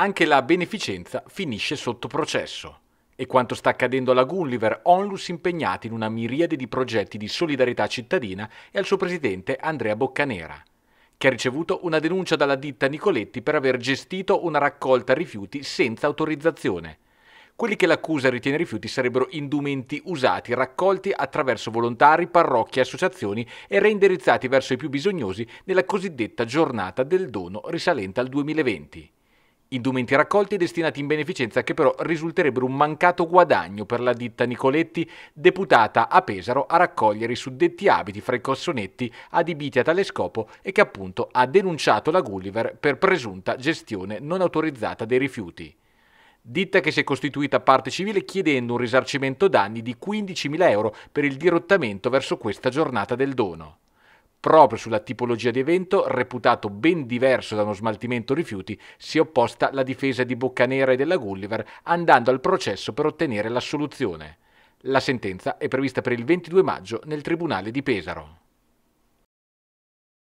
anche la beneficenza finisce sotto processo. E quanto sta accadendo alla Gulliver, Onlus impegnati in una miriade di progetti di solidarietà cittadina e al suo presidente Andrea Boccanera, che ha ricevuto una denuncia dalla ditta Nicoletti per aver gestito una raccolta rifiuti senza autorizzazione. Quelli che l'accusa ritiene rifiuti sarebbero indumenti usati, raccolti attraverso volontari, parrocchie, associazioni e reindirizzati verso i più bisognosi nella cosiddetta giornata del dono risalente al 2020. Indumenti raccolti e destinati in beneficenza che però risulterebbero un mancato guadagno per la ditta Nicoletti, deputata a Pesaro a raccogliere i suddetti abiti fra i cossonetti adibiti a tale scopo e che appunto ha denunciato la Gulliver per presunta gestione non autorizzata dei rifiuti. Ditta che si è costituita parte civile chiedendo un risarcimento danni di 15.000 euro per il dirottamento verso questa giornata del dono proprio sulla tipologia di evento, reputato ben diverso da uno smaltimento rifiuti, si è opposta la difesa di Boccanera e della Gulliver, andando al processo per ottenere l'assoluzione. La sentenza è prevista per il 22 maggio nel Tribunale di Pesaro.